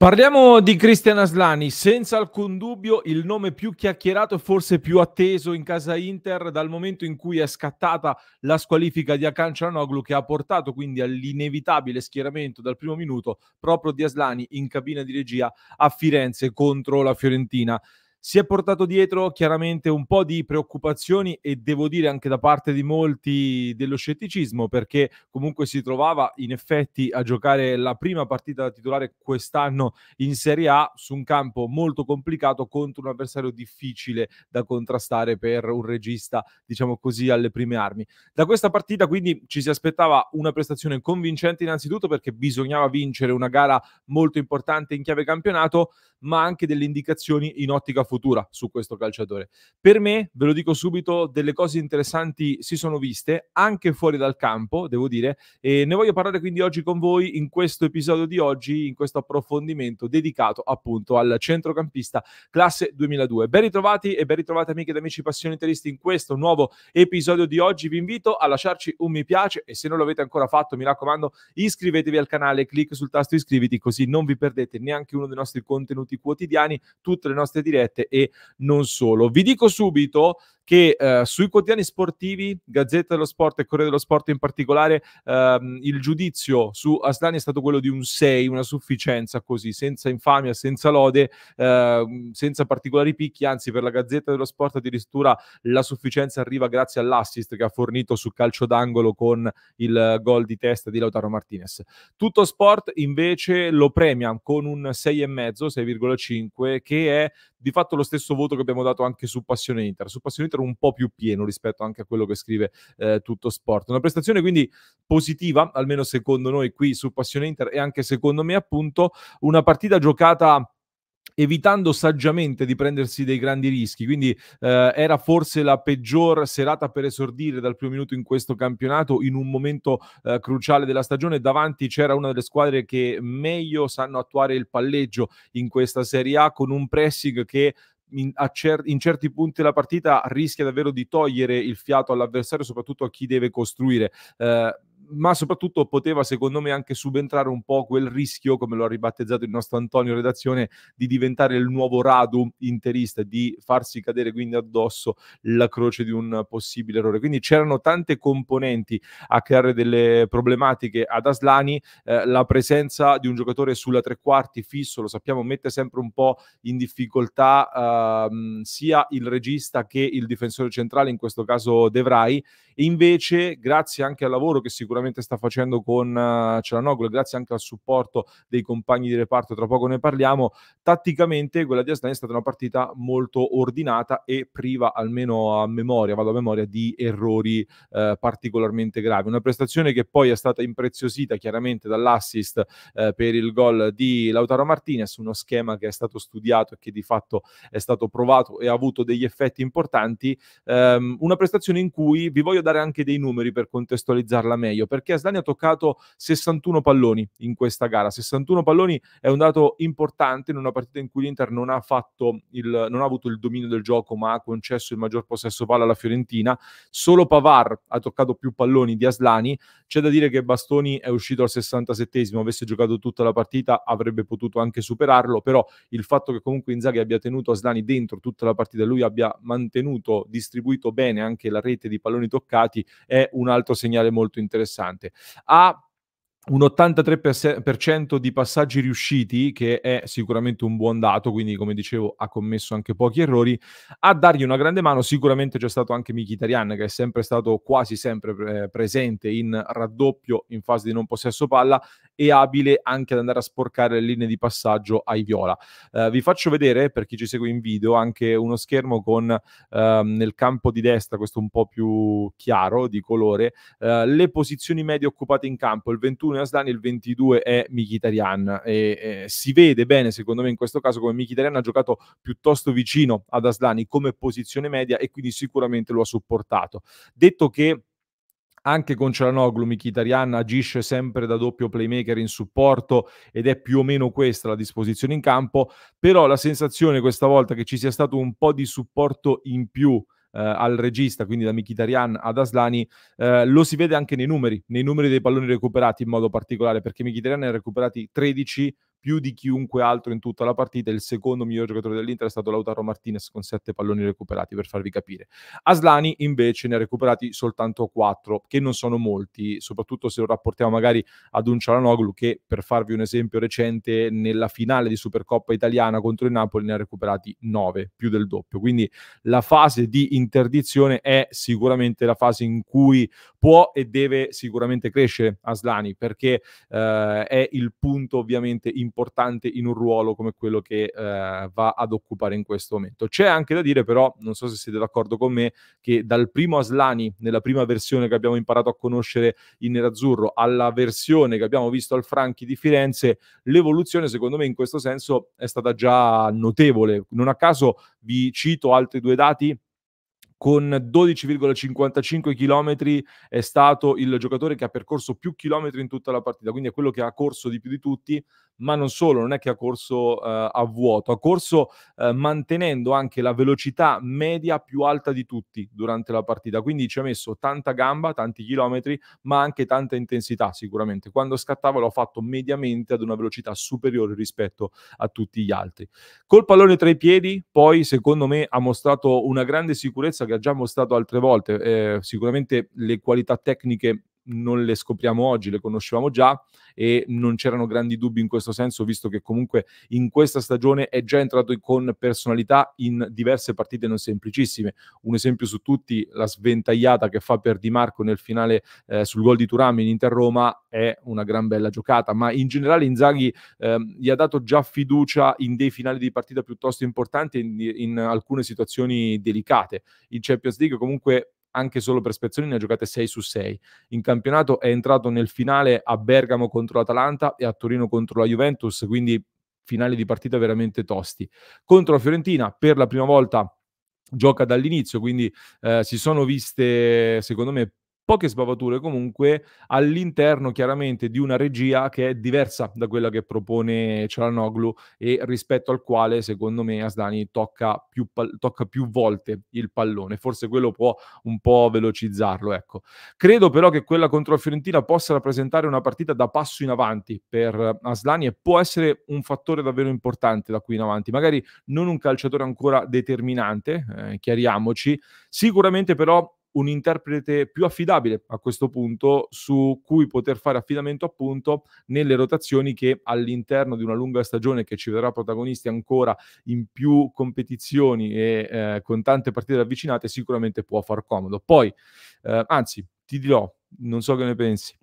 Parliamo di Cristian Aslani, senza alcun dubbio il nome più chiacchierato e forse più atteso in casa Inter dal momento in cui è scattata la squalifica di Akan Cianoglu che ha portato quindi all'inevitabile schieramento dal primo minuto proprio di Aslani in cabina di regia a Firenze contro la Fiorentina. Si è portato dietro chiaramente un po' di preoccupazioni e devo dire anche da parte di molti dello scetticismo perché comunque si trovava in effetti a giocare la prima partita da titolare quest'anno in Serie A su un campo molto complicato contro un avversario difficile da contrastare per un regista diciamo così alle prime armi. Da questa partita quindi ci si aspettava una prestazione convincente innanzitutto perché bisognava vincere una gara molto importante in chiave campionato ma anche delle indicazioni in ottica futura su questo calciatore. Per me, ve lo dico subito, delle cose interessanti si sono viste anche fuori dal campo, devo dire, e ne voglio parlare quindi oggi con voi in questo episodio di oggi, in questo approfondimento dedicato appunto al centrocampista classe 2002. Ben ritrovati e ben ritrovati amiche ed amici passioniteristi in questo nuovo episodio di oggi. Vi invito a lasciarci un mi piace e se non l'avete ancora fatto, mi raccomando, iscrivetevi al canale, clic sul tasto iscriviti così non vi perdete neanche uno dei nostri contenuti quotidiani, tutte le nostre dirette e non solo. Vi dico subito che eh, sui quotidiani sportivi, Gazzetta dello Sport e Corriere dello Sport in particolare, ehm, il giudizio su Aslani è stato quello di un 6, una sufficienza così, senza infamia, senza lode, ehm, senza particolari picchi, anzi per la Gazzetta dello Sport addirittura la sufficienza arriva grazie all'assist che ha fornito su calcio d'angolo con il gol di testa di Lautaro Martinez. Tutto Sport invece lo premia con un 6,5, 6,5 che è di fatto lo stesso voto che abbiamo dato anche su Passione Inter. Su Passione Inter metro un po' più pieno rispetto anche a quello che scrive eh, tutto sport. Una prestazione quindi positiva, almeno secondo noi qui su Passione Inter e anche secondo me appunto una partita giocata evitando saggiamente di prendersi dei grandi rischi. Quindi eh, era forse la peggior serata per esordire dal primo minuto in questo campionato, in un momento eh, cruciale della stagione. Davanti c'era una delle squadre che meglio sanno attuare il palleggio in questa Serie A, con un pressing che in, cer- in, certi punti della partita rischia davvero di togliere il fiato all'avversario, soprattutto a chi deve costruire. Eh, ma soprattutto poteva secondo me anche subentrare un po' quel rischio, come lo ha ribattezzato il nostro Antonio redazione, di diventare il nuovo radu interista, di farsi cadere quindi addosso la croce di un possibile errore. Quindi c'erano tante componenti a creare delle problematiche ad Aslani, eh, la presenza di un giocatore sulla tre quarti fisso, lo sappiamo, mette sempre un po' in difficoltà ehm, sia il regista che il difensore centrale, in questo caso Devrai, Invece, grazie anche al lavoro che sicuramente sta facendo con uh, eh, Celanoglu, grazie anche al supporto dei compagni di reparto, tra poco ne parliamo, tatticamente quella di Aslan è stata una partita molto ordinata e priva, almeno a memoria, vado a memoria, di errori eh, particolarmente gravi. Una prestazione che poi è stata impreziosita chiaramente dall'assist eh, per il gol di Lautaro Martinez, uno schema che è stato studiato e che di fatto è stato provato e ha avuto degli effetti importanti. Um, una prestazione in cui vi voglio dare dare anche dei numeri per contestualizzarla meglio, perché Aslani ha toccato 61 palloni in questa gara. 61 palloni è un dato importante in una partita in cui l'Inter non ha, il, non ha avuto il dominio del gioco, ma ha concesso il maggior possesso palla alla Fiorentina. Solo Pavar ha toccato più palloni di Aslani. C'è da dire che Bastoni è uscito al 67esimo, avesse giocato tutta la partita avrebbe potuto anche superarlo, però il fatto che comunque Inzaghi abbia tenuto Aslani dentro tutta la partita, lui abbia mantenuto, distribuito bene anche la rete di palloni toccati mercati è un altro segnale molto interessante. Ha un 83% di passaggi riusciti, che è sicuramente un buon dato, quindi come dicevo ha commesso anche pochi errori. A dargli una grande mano sicuramente c'è stato anche Mkhitaryan, che è sempre stato quasi sempre eh, presente in raddoppio in fase di non possesso palla e abile anche ad andare a sporcare le linee di passaggio ai viola. Eh, vi faccio vedere, per chi ci segue in video, anche uno schermo con eh, nel campo di destra, questo un po' più chiaro di colore, eh, le posizioni medie occupate in campo. Il 21 è Aslan, il 22 è Mkhitaryan. E, si vede bene, secondo me, in questo caso come Mkhitaryan ha giocato piuttosto vicino ad Aslani come posizione media e quindi sicuramente lo ha supportato. Detto che anche con Cialanoglu Mkhitaryan agisce sempre da doppio playmaker in supporto ed è più o meno questa la disposizione in campo, però la sensazione questa volta che ci sia stato un po' di supporto in più eh, al regista, quindi da Mkhitaryan ad Aslani, eh, lo si vede anche nei numeri, nei numeri dei palloni recuperati in modo particolare, perché Mkhitaryan ne ha recuperati 13 più di chiunque altro in tutta la partita. Il secondo miglior giocatore dell'Inter è stato Lautaro Martinez con sette palloni recuperati, per farvi capire. Aslani invece ne ha recuperati soltanto quattro, che non sono molti, soprattutto se lo rapportiamo magari ad un Cialanoglu che, per farvi un esempio recente, nella finale di Supercoppa italiana contro il Napoli ne ha recuperati nove, più del doppio. Quindi la fase di interdizione è sicuramente la fase in cui può e deve sicuramente crescere Aslani perché eh, è il punto ovviamente importante in un ruolo come quello che eh, va ad occupare in questo momento. C'è anche da dire però, non so se siete d'accordo con me, che dal primo Aslani, nella prima versione che abbiamo imparato a conoscere in Nerazzurro, alla versione che abbiamo visto al Franchi di Firenze, l'evoluzione secondo me in questo senso è stata già notevole. Non a caso vi cito altri due dati con 12,55 km è stato il giocatore che ha percorso più chilometri in tutta la partita, quindi è quello che ha corso di più di tutti, ma non solo, non è che ha corso eh, a vuoto, ha corso eh, mantenendo anche la velocità media più alta di tutti durante la partita, quindi ci ha messo tanta gamba, tanti chilometri, ma anche tanta intensità sicuramente. Quando scattava l'ho fatto mediamente ad una velocità superiore rispetto a tutti gli altri. Col pallone tra i piedi, poi secondo me ha mostrato una grande sicurezza che ha già mostrato altre volte, eh, sicuramente le qualità tecniche non le scopriamo oggi, le conoscevamo già e non c'erano grandi dubbi in questo senso, visto che comunque in questa stagione è già entrato con personalità in diverse partite non semplicissime. Un esempio su tutti, la sventagliata che fa per Di Marco nel finale eh, sul gol di Turam in Inter-Roma è una gran bella giocata, ma in generale Inzaghi eh, gli ha dato già fiducia in dei finali di partita piuttosto importanti in, in alcune situazioni delicate. In Champions League comunque anche solo per Spezzoni ne ha giocate 6 su 6. In campionato è entrato nel finale a Bergamo contro l'Atalanta e a Torino contro la Juventus, quindi finali di partita veramente tosti. Contro la Fiorentina per la prima volta gioca dall'inizio, quindi eh, si sono viste secondo me poche sbavature comunque all'interno chiaramente di una regia che è diversa da quella che propone Cialanoglu e rispetto al quale secondo me Asdani tocca più, tocca più volte il pallone, forse quello può un po' velocizzarlo. Ecco. Credo però che quella contro la Fiorentina possa rappresentare una partita da passo in avanti per Aslani e può essere un fattore davvero importante da qui in avanti, magari non un calciatore ancora determinante, eh, chiariamoci, sicuramente però un interprete più affidabile a questo punto su cui poter fare affidamento appunto nelle rotazioni che all'interno di una lunga stagione che ci vedrà protagonisti ancora in più competizioni e eh, con tante partite avvicinate sicuramente può far comodo. Poi, eh, anzi, ti dirò, non so che ne pensi,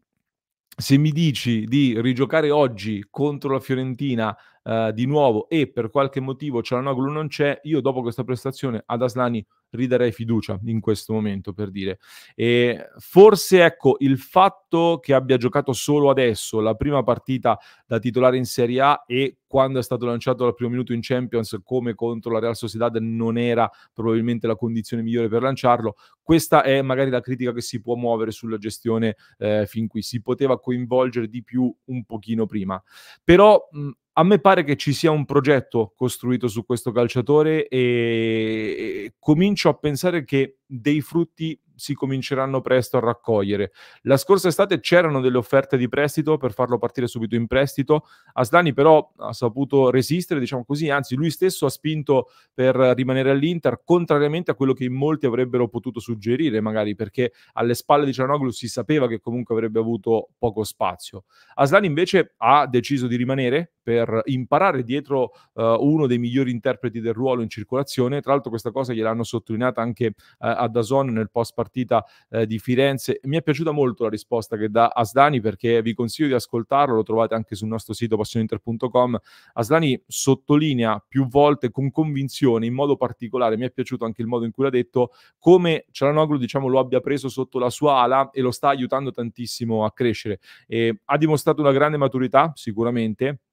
se mi dici di rigiocare oggi contro la Fiorentina eh, di nuovo e per qualche motivo Cialanoglu non c'è, io dopo questa prestazione ad Aslani ridarei fiducia in questo momento, per dire. E forse, ecco, il fatto che abbia giocato solo adesso la prima partita da titolare in Serie A e quando è stato lanciato al primo minuto in Champions come contro la Real Sociedad non era probabilmente la condizione migliore per lanciarlo. Questa è magari la critica che si può muovere sulla gestione eh, fin qui. Si poteva coinvolgere di più un pochino prima. Però mh, a me pare che ci sia un progetto costruito su questo calciatore e comincio a pensare che dei frutti si cominceranno presto a raccogliere. La scorsa estate c'erano delle offerte di prestito per farlo partire subito in prestito. Aslani però ha saputo resistere, diciamo così, anzi lui stesso ha spinto per rimanere all'Inter, contrariamente a quello che molti avrebbero potuto suggerire, magari perché alle spalle di Cianoglu si sapeva che comunque avrebbe avuto poco spazio. Aslani invece ha deciso di rimanere per imparare dietro uh, uno dei migliori interpreti del ruolo in circolazione. Tra l'altro questa cosa gliel'hanno sottolineata anche uh, eh, a Dazon nel post partita uh, di Firenze. Mi è piaciuta molto la risposta che dà Asdani perché vi consiglio di ascoltarlo, lo trovate anche sul nostro sito passioneinter.com. Asdani sottolinea più volte con convinzione, in modo particolare, mi è piaciuto anche il modo in cui l'ha detto, come Cialanoglu diciamo, lo abbia preso sotto la sua ala e lo sta aiutando tantissimo a crescere. E ha dimostrato una grande maturità, sicuramente,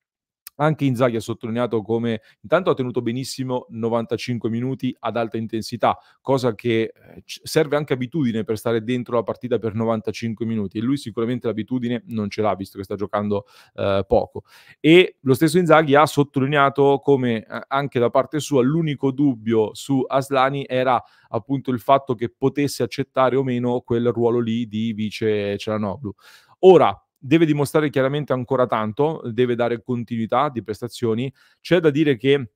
anche Inzaghi ha sottolineato come intanto ha tenuto benissimo 95 minuti ad alta intensità, cosa che eh, serve anche abitudine per stare dentro la partita per 95 minuti e lui sicuramente l'abitudine non ce l'ha visto che sta giocando eh, poco. E lo stesso Inzaghi ha sottolineato come eh, anche da parte sua l'unico dubbio su Aslani era appunto il fatto che potesse accettare o meno quel ruolo lì di vice Celanoglu. Ora, deve dimostrare chiaramente ancora tanto, deve dare continuità di prestazioni. C'è da dire che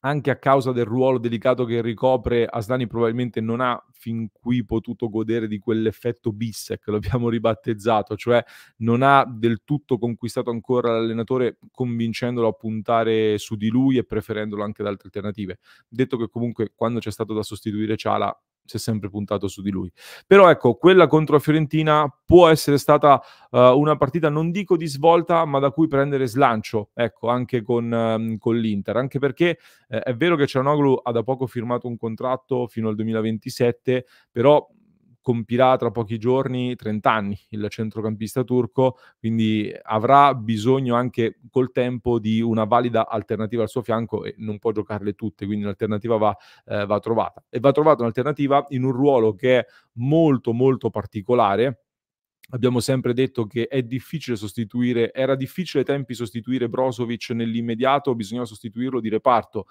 anche a causa del ruolo delicato che ricopre, Asdani probabilmente non ha fin qui potuto godere di quell'effetto bissec, l'abbiamo ribattezzato, cioè non ha del tutto conquistato ancora l'allenatore convincendolo a puntare su di lui e preferendolo anche ad altre alternative. Detto che comunque quando c'è stato da sostituire Ciala si è sempre puntato su di lui. Però ecco, quella contro la Fiorentina può essere stata uh, una partita, non dico di svolta, ma da cui prendere slancio, ecco, anche con, um, con l'Inter, anche perché eh, è vero che Cianoglu ha da poco firmato un contratto fino al 2027, però compirà tra pochi giorni 30 anni il centrocampista turco, quindi avrà bisogno anche col tempo di una valida alternativa al suo fianco e non può giocarle tutte, quindi un'alternativa va, eh, va trovata. E va trovata un'alternativa in un ruolo che è molto molto particolare, Abbiamo sempre detto che è difficile sostituire, era difficile ai tempi sostituire Brozovic nell'immediato, bisognava sostituirlo di reparto.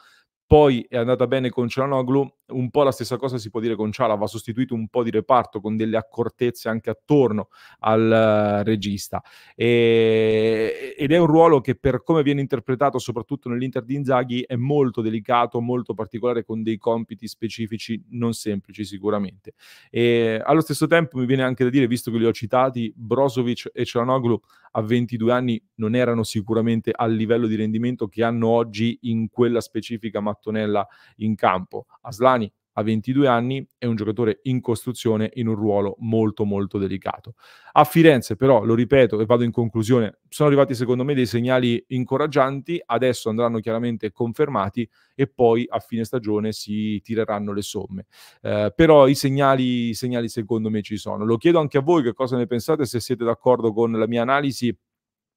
Poi è andata bene con Cianoglu, un po' la stessa cosa si può dire con Ciala, va sostituito un po' di reparto con delle accortezze anche attorno al eh, regista. E, ed è un ruolo che per come viene interpretato, soprattutto nell'Inter di Inzaghi, è molto delicato, molto particolare, con dei compiti specifici non semplici sicuramente. E, allo stesso tempo mi viene anche da dire, visto che li ho citati, Brozovic e Cianoglu a 22 anni non erano sicuramente al livello di rendimento che hanno oggi in quella specifica mattonella in campo. Aslani a 22 anni è un giocatore in costruzione in un ruolo molto molto delicato. A Firenze però, lo ripeto e vado in conclusione, sono arrivati secondo me dei segnali incoraggianti, adesso andranno chiaramente confermati e poi a fine stagione si tireranno le somme. Eh, però i segnali, i segnali secondo me ci sono. Lo chiedo anche a voi che cosa ne pensate, se siete d'accordo con la mia analisi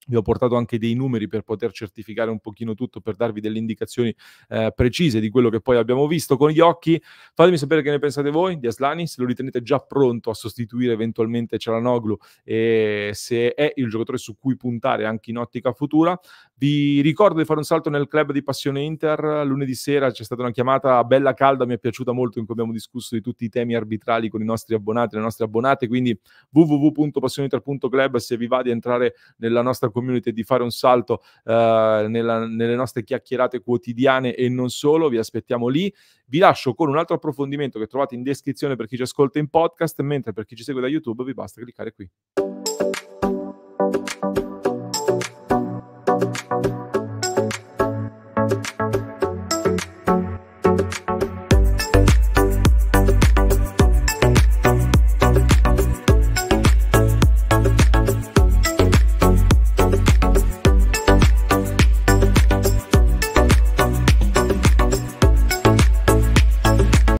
vi ho portato anche dei numeri per poter certificare un pochino tutto, per darvi delle indicazioni eh, precise di quello che poi abbiamo visto con gli occhi. Fatemi sapere che ne pensate voi di Aslani, se lo ritenete già pronto a sostituire eventualmente Cialanoglu e se è il giocatore su cui puntare anche in ottica futura. Vi ricordo di fare un salto nel club di Passione Inter. Lunedì sera c'è stata una chiamata bella calda, mi è piaciuta molto, in cui abbiamo discusso di tutti i temi arbitrali con i nostri abbonati e le nostre abbonate. Quindi www.passioneinter.club se vi va di entrare nella nostra community e di fare un salto eh, nella, nelle nostre chiacchierate quotidiane e non solo, vi aspettiamo lì. Vi lascio con un altro approfondimento che trovate in descrizione per chi ci ascolta in podcast, mentre per chi ci segue da YouTube vi basta cliccare qui.